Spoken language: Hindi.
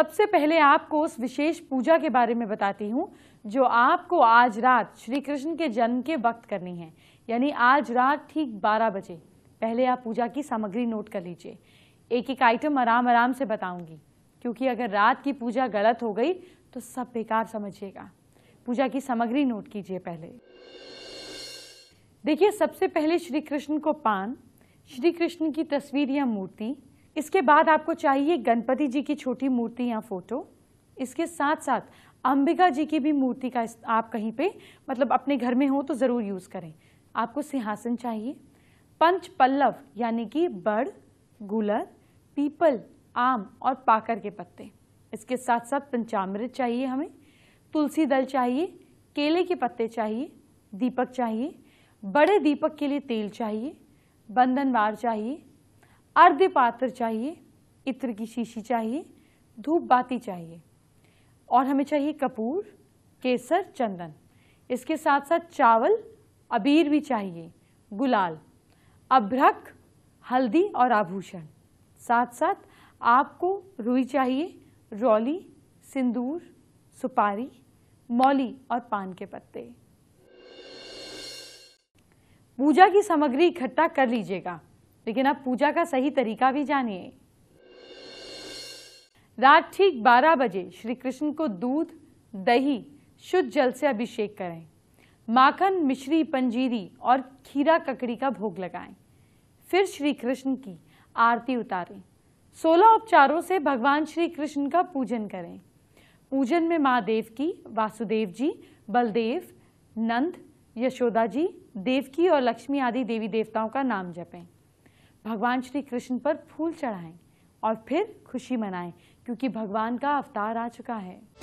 सबसे पहले आपको उस विशेष पूजा के बारे में बताती हूँ जो आपको आज रात श्री कृष्ण के जन्म के वक्त करनी है यानी आज रात ठीक 12 बजे पहले आप पूजा की सामग्री नोट कर लीजिए एक एक आइटम आराम आराम से बताऊंगी क्योंकि अगर रात की पूजा गलत हो गई तो सब बेकार समझिएगा पूजा की सामग्री नोट कीजिए पहले देखिए सबसे पहले श्री कृष्ण को पान श्री कृष्ण की तस्वीर या मूर्ति इसके बाद आपको चाहिए गणपति जी की छोटी मूर्ति या फोटो इसके साथ साथ अंबिका जी की भी मूर्ति का आप कहीं पे मतलब अपने घर में हो तो ज़रूर यूज़ करें आपको सिंहासन चाहिए पंच पल्लव यानी कि बड़ गुलर पीपल आम और पाकर के पत्ते इसके साथ साथ पंचामृत चाहिए हमें तुलसी दल चाहिए केले के पत्ते चाहिए दीपक चाहिए बड़े दीपक के लिए तेल चाहिए बंधनवार चाहिए अर्ध पात्र चाहिए इत्र की शीशी चाहिए धूप बाती चाहिए और हमें चाहिए कपूर केसर चंदन इसके साथ साथ चावल अबीर भी चाहिए गुलाल अभ्रक हल्दी और आभूषण साथ साथ आपको रुई चाहिए रौली सिंदूर सुपारी मौली और पान के पत्ते पूजा की सामग्री इकट्ठा कर लीजिएगा लेकिन आप पूजा का सही तरीका भी जानिए रात ठीक 12 बजे श्री कृष्ण को दूध दही शुद्ध जल से अभिषेक करें माखन मिश्री पंजीरी और खीरा ककड़ी का भोग लगाएं फिर श्री कृष्ण की आरती उतारें सोलह उपचारों से भगवान श्री कृष्ण का पूजन करें पूजन में देव की वासुदेव जी बलदेव नंद यशोदा जी देवकी और लक्ष्मी आदि देवी देवताओं का नाम जपें भगवान श्री कृष्ण पर फूल चढ़ाएं और फिर खुशी मनाएं क्योंकि भगवान का अवतार आ चुका है